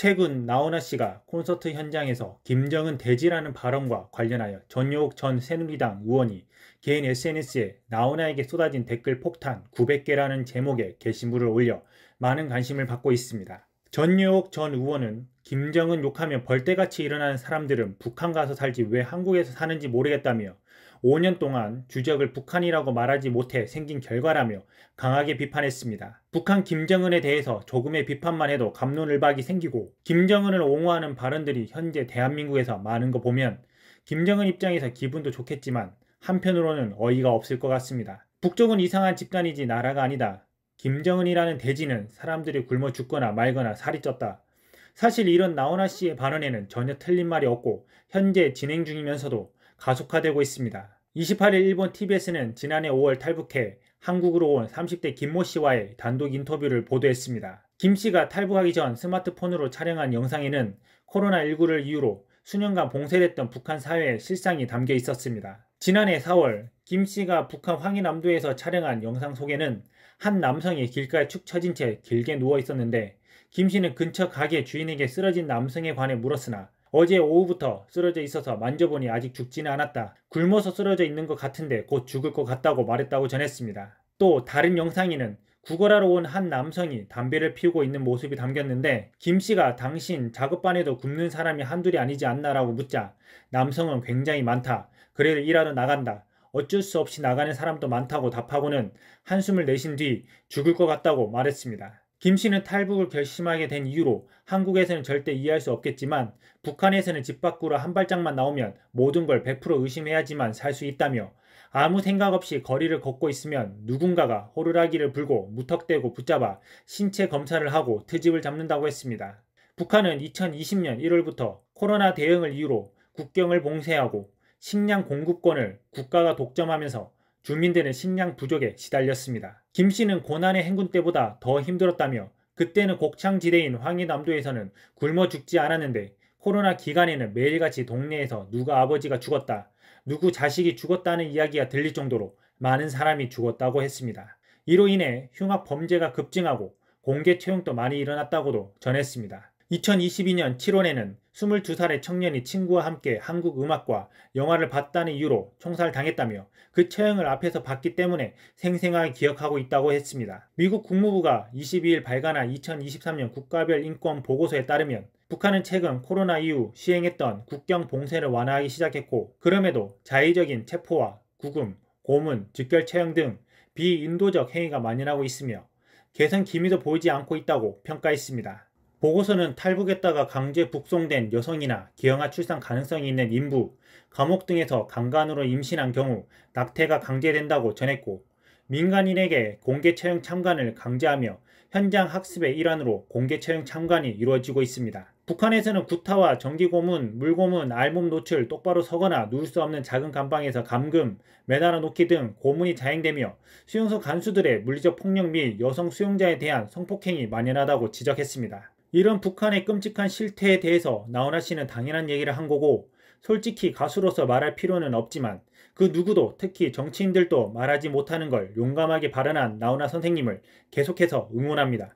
최근 나훈아 씨가 콘서트 현장에서 김정은 대지라는 발언과 관련하여 전효옥 전 새누리당 의원이 개인 SNS에 나훈아에게 쏟아진 댓글 폭탄 900개라는 제목의 게시물을 올려 많은 관심을 받고 있습니다. 전효옥 전 의원은 김정은 욕하면 벌떼같이 일어나는 사람들은 북한 가서 살지 왜 한국에서 사는지 모르겠다며 5년 동안 주적을 북한이라고 말하지 못해 생긴 결과라며 강하게 비판했습니다. 북한 김정은에 대해서 조금의 비판만 해도 감론을박이 생기고 김정은을 옹호하는 발언들이 현재 대한민국에서 많은 거 보면 김정은 입장에서 기분도 좋겠지만 한편으로는 어이가 없을 것 같습니다. 북쪽은 이상한 집단이지 나라가 아니다. 김정은이라는 대지는 사람들이 굶어 죽거나 말거나 살이 쪘다. 사실 이런 나훈아 씨의 발언에는 전혀 틀린 말이 없고 현재 진행 중이면서도 가속화되고 있습니다. 28일 일본 TBS는 지난해 5월 탈북해 한국으로 온 30대 김모 씨와의 단독 인터뷰를 보도했습니다. 김 씨가 탈북하기 전 스마트폰으로 촬영한 영상에는 코로나19를 이유로 수년간 봉쇄됐던 북한 사회의 실상이 담겨 있었습니다. 지난해 4월 김 씨가 북한 황해남도에서 촬영한 영상 속에는 한 남성이 길가에 축 처진 채 길게 누워 있었는데 김 씨는 근처 가게 주인에게 쓰러진 남성에 관해 물었으나 어제 오후부터 쓰러져 있어서 만져보니 아직 죽지는 않았다. 굶어서 쓰러져 있는 것 같은데 곧 죽을 것 같다고 말했다고 전했습니다. 또 다른 영상에는 구걸하러 온 한 남성이 담배를 피우고 있는 모습이 담겼는데 김 씨가 당신 작업반에도 굶는 사람이 한둘이 아니지 않나라고 묻자 남성은 굉장히 많다. 그래도 일하러 나간다. 어쩔 수 없이 나가는 사람도 많다고 답하고는 한숨을 내신 뒤 죽을 것 같다고 말했습니다. 김 씨는 탈북을 결심하게 된 이유로 한국에서는 절대 이해할 수 없겠지만 북한에서는 집 밖으로 한 발짝만 나오면 모든 걸 100% 의심해야지만 살 수 있다며 아무 생각 없이 거리를 걷고 있으면 누군가가 호루라기를 불고 무턱대고 붙잡아 신체 검사를 하고 트집을 잡는다고 했습니다. 북한은 2020년 1월부터 코로나 대응을 이유로 국경을 봉쇄하고 식량 공급권을 국가가 독점하면서 주민들은 식량 부족에 시달렸습니다. 김 씨는 고난의 행군 때보다 더 힘들었다며 그때는 곡창지대인 황해남도에서는 굶어 죽지 않았는데 코로나 기간에는 매일같이 동네에서 누가 아버지가 죽었다, 누구 자식이 죽었다는 이야기가 들릴 정도로 많은 사람이 죽었다고 했습니다. 이로 인해 흉악 범죄가 급증하고 공개 채용도 많이 일어났다고도 전했습니다. 2022년 7월에는 22살의 청년이 친구와 함께 한국 음악과 영화를 봤다는 이유로 총살당했다며 그 처형을 앞에서 봤기 때문에 생생하게 기억하고 있다고 했습니다. 미국 국무부가 22일 발간한 2023년 국가별 인권 보고서에 따르면 북한은 최근 코로나 이후 시행했던 국경 봉쇄를 완화하기 시작했고 그럼에도 자의적인 체포와 구금, 고문, 즉결 처형 등 비인도적 행위가 만연하고 있으며 개선 기미도 보이지 않고 있다고 평가했습니다. 보고서는 탈북했다가 강제 북송된 여성이나 기형아 출산 가능성이 있는 인부, 감옥 등에서 강간으로 임신한 경우 낙태가 강제된다고 전했고 민간인에게 공개 채용 참관을 강제하며 현장 학습의 일환으로 공개 채용 참관이 이루어지고 있습니다. 북한에서는 구타와 전기고문, 물고문, 알몸 노출, 똑바로 서거나 누울 수 없는 작은 감방에서 감금, 매달아 놓기 등 고문이 자행되며 수용소 간수들의 물리적 폭력 및 여성 수용자에 대한 성폭행이 만연하다고 지적했습니다. 이런 북한의 끔찍한 실태에 대해서 나훈아 씨는 당연한 얘기를 한 거고 솔직히 가수로서 말할 필요는 없지만 그 누구도 특히 정치인들도 말하지 못하는 걸 용감하게 발언한 나훈아 선생님을 계속해서 응원합니다.